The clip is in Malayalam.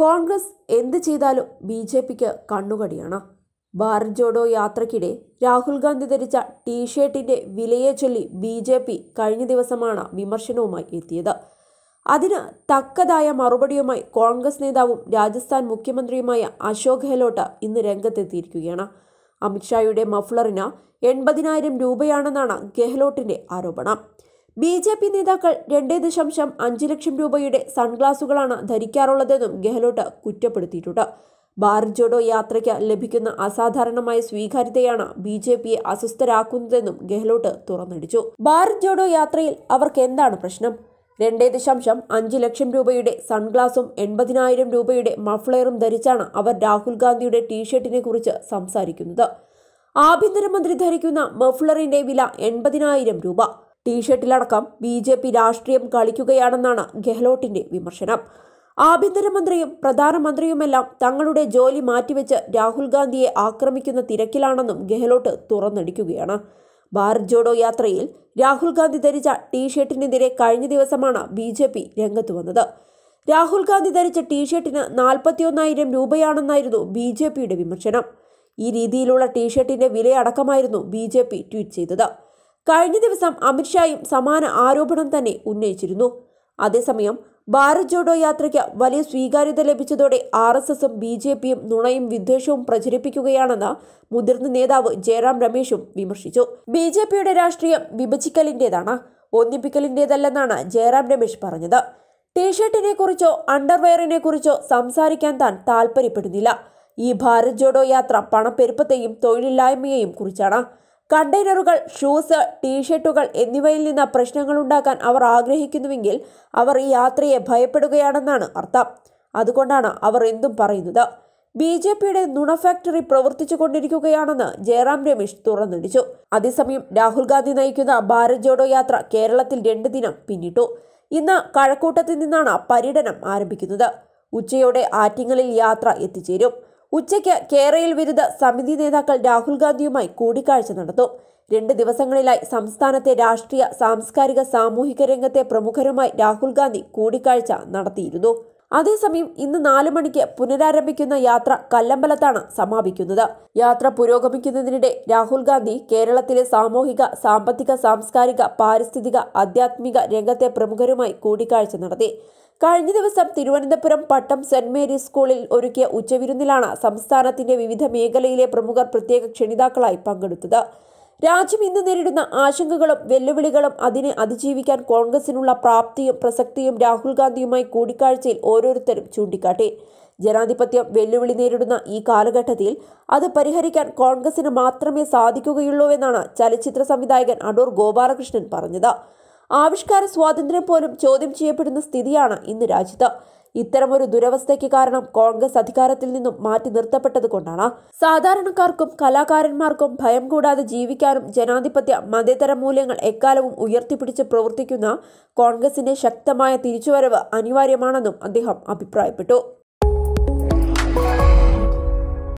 കോൺഗ്രസ് എന്ത് ചെയ്താലും ബി ജെ പിക്ക് കണ്ണുകടിയാണ് ഭാരത് ജോഡോ യാത്രയ്ക്കിടെ രാഹുൽ ഗാന്ധി ധരിച്ച ടീഷർട്ടിന്റെ വിലയെ ചൊല്ലി ബി ജെ പി കഴിഞ്ഞ ദിവസമാണ് വിമർശനവുമായി എത്തിയത് അതിന് തക്കതായ മറുപടിയുമായി കോൺഗ്രസ് നേതാവും രാജസ്ഥാൻ മുഖ്യമന്ത്രിയുമായ അശോക് ഗെഹ്ലോട്ട് ഇന്ന് രംഗത്തെത്തിയിരിക്കുകയാണ് അമിത്ഷായുടെ മഫ്ലറിന് എൺപതിനായിരം രൂപയാണെന്നാണ് ഗെഹ്ലോട്ടിന്റെ ആരോപണം ബി ജെ പി നേതാക്കൾ രണ്ട് ദശാംശം അഞ്ച് ലക്ഷം രൂപയുടെ സൺഗ്ലാസുകളാണ് ധരിക്കാറുള്ളതെന്നും ഗെഹ്ലോട്ട് കുറ്റപ്പെടുത്തിയിട്ടുണ്ട് ബാർജോഡോ യാത്രയ്ക്ക് ലഭിക്കുന്ന അസാധാരണമായ സ്വീകാര്യതയാണ് ബി ജെ പിയെ അസ്വസ്ഥരാക്കുന്നതെന്നും ഗെഹ്ലോട്ട് തുറന്നടിച്ചു ബാർജോഡോ യാത്രയിൽ അവർക്ക് എന്താണ് പ്രശ്നം രണ്ടേ ദശാംശം അഞ്ച് ലക്ഷം രൂപയുടെ സൺഗ്ലാസും എൺപതിനായിരം രൂപയുടെ മഫ്ളയറും ധരിച്ചാണ് അവർ രാഹുൽ ഗാന്ധിയുടെ ടീഷർട്ടിനെ കുറിച്ച് സംസാരിക്കുന്നത് ആഭ്യന്തരമന്ത്രി ധരിക്കുന്ന മഫ്ളറിന്റെ വില എൺപതിനായിരം രൂപ ഷർട്ടിലടക്കം ബി ജെ പി രാഷ്ട്രീയം കളിക്കുകയാണെന്നാണ് ഗെഹ്ലോട്ടിന്റെ വിമർശനം ആഭ്യന്തരമന്ത്രിയും പ്രധാനമന്ത്രിയുമെല്ലാം തങ്ങളുടെ ജോലി മാറ്റിവെച്ച് രാഹുൽ ഗാന്ധിയെ ആക്രമിക്കുന്ന തിരക്കിലാണെന്നും ഗെഹ്ലോട്ട് തുറന്നടിക്കുകയാണ് ഭാരത് ജോഡോ യാത്രയിൽ രാഹുൽ ഗാന്ധി ധരിച്ച ഷർട്ടിനെതിരെ കഴിഞ്ഞ ദിവസമാണ് ബി ജെ പി രംഗത്ത് വന്നത് രാഹുൽ ഗാന്ധി ധരിച്ച ഷർട്ടിന് നാൽപ്പത്തിയൊന്നായിരം രൂപയാണെന്നായിരുന്നു ബി ജെ പിയുടെ വിമർശനം ഈ രീതിയിലുള്ള ഷർട്ടിന്റെ വിലയടക്കമായിരുന്നു ബി ജെ പി ട്വീറ്റ് ചെയ്തത് കഴിഞ്ഞ ദിവസം അമിത്ഷായും സമാന ആരോപണം തന്നെ ഉന്നയിച്ചിരുന്നു അതേസമയം ഭാരത് ജോഡോ യാത്രയ്ക്ക് വലിയ സ്വീകാര്യത ലഭിച്ചതോടെ ആർ എസ് എസും ബി ജെ പിയും നുണയും വിദ്വേഷവും പ്രചരിപ്പിക്കുകയാണെന്ന് മുതിർന്ന നേതാവ് ജയറാം രമേശും വിമർശിച്ചു ബി ജെ പിയുടെ രാഷ്ട്രീയം വിഭജിക്കലിൻ്റേതാണ് ഒന്നിപ്പിക്കലിൻ്റേതല്ലെന്നാണ് ജയറാം രമേശ് പറഞ്ഞത് ടീഷർട്ടിനെ കുറിച്ചോ അണ്ടർവെയറിനെ കുറിച്ചോ സംസാരിക്കാൻ താൻ താൽപ്പര്യപ്പെടുന്നില്ല ഈ ഭാരത് ജോഡോ യാത്ര പണപ്പെരുപ്പത്തെയും തൊഴിലില്ലായ്മയെയും കുറിച്ചാണ് കണ്ടെയ്നറുകൾ ഷൂസ് ടീഷർട്ടുകൾ എന്നിവയിൽ നിന്ന് പ്രശ്നങ്ങളുണ്ടാക്കാൻ അവർ ആഗ്രഹിക്കുന്നുവെങ്കിൽ അവർ ഈ യാത്രയെ ഭയപ്പെടുകയാണെന്നാണ് അർത്ഥം അതുകൊണ്ടാണ് അവർ എന്തും പറയുന്നത് ബി ജെ പിയുടെ നുണ ഫാക്ടറി പ്രവർത്തിച്ചു കൊണ്ടിരിക്കുകയാണെന്ന് ജയറാം രമേശ് തുറന്നടിച്ചു അതേസമയം രാഹുൽ ഗാന്ധി നയിക്കുന്ന ഭാരത് ജോഡോ യാത്ര കേരളത്തിൽ രണ്ട് ദിനം പിന്നിട്ടു ഇന്ന് കഴക്കൂട്ടത്തിൽ നിന്നാണ് പര്യടനം ആരംഭിക്കുന്നത് ഉച്ചയോടെ ആറ്റിങ്ങലിൽ യാത്ര എത്തിച്ചേരും ഉച്ചയ്ക്ക് കേരയിൽ വിരുദ്ധ സമിതി നേതാക്കൾ രാഹുൽ ഗാന്ധിയുമായി കൂടിക്കാഴ്ച നടത്തും രണ്ട് ദിവസങ്ങളിലായി സംസ്ഥാനത്തെ രാഷ്ട്രീയ സാംസ്കാരിക സാമൂഹിക രംഗത്തെ പ്രമുഖരുമായി രാഹുൽ ഗാന്ധി കൂടിക്കാഴ്ച നടത്തിയിരുന്നു അതേസമയം ഇന്ന് നാലു മണിക്ക് പുനരാരംഭിക്കുന്ന യാത്ര കല്ലമ്പലത്താണ് സമാപിക്കുന്നത് യാത്ര പുരോഗമിക്കുന്നതിനിടെ രാഹുൽ ഗാന്ധി കേരളത്തിലെ സാമൂഹിക സാമ്പത്തിക സാംസ്കാരിക പാരിസ്ഥിതിക ആധ്യാത്മിക രംഗത്തെ പ്രമുഖരുമായി കൂടിക്കാഴ്ച നടത്തി കഴിഞ്ഞ ദിവസം തിരുവനന്തപുരം പട്ടം സെന്റ് മേരീസ് സ്കൂളിൽ ഒരുക്കിയ ഉച്ചവിരുന്നിലാണ് സംസ്ഥാനത്തിന്റെ വിവിധ മേഖലയിലെ പ്രമുഖർ പ്രത്യേക ക്ഷണിതാക്കളായി പങ്കെടുത്തത് രാജ്യം ഇന്ന് നേരിടുന്ന ആശങ്കകളും വെല്ലുവിളികളും അതിനെ അതിജീവിക്കാൻ കോൺഗ്രസിനുള്ള പ്രാപ്തിയും പ്രസക്തിയും രാഹുൽ ഗാന്ധിയുമായി കൂടിക്കാഴ്ചയിൽ ഓരോരുത്തരും ചൂണ്ടിക്കാട്ടി ജനാധിപത്യം വെല്ലുവിളി നേരിടുന്ന ഈ കാലഘട്ടത്തിൽ അത് പരിഹരിക്കാൻ കോൺഗ്രസിന് മാത്രമേ എന്നാണ് ചലച്ചിത്ര സംവിധായകൻ അടൂർ ഗോപാലകൃഷ്ണൻ പറഞ്ഞത് ആവിഷ്കാര സ്വാതന്ത്ര്യം പോലും ചോദ്യം ചെയ്യപ്പെടുന്ന സ്ഥിതിയാണ് ഇന്ന് രാജ്യത്ത് ഇത്തരമൊരു ദുരവസ്ഥയ്ക്ക് കാരണം കോൺഗ്രസ് അധികാരത്തിൽ നിന്നും മാറ്റി നിർത്തപ്പെട്ടത് കൊണ്ടാണ് സാധാരണക്കാർക്കും കലാകാരന്മാർക്കും ഭയം കൂടാതെ ജീവിക്കാനും ജനാധിപത്യ മതേതര മൂല്യങ്ങൾ എക്കാലവും ഉയർത്തിപ്പിടിച്ച് പ്രവർത്തിക്കുന്ന കോൺഗ്രസിന്റെ ശക്തമായ തിരിച്ചുവരവ് അനിവാര്യമാണെന്നും അദ്ദേഹം അഭിപ്രായപ്പെട്ടു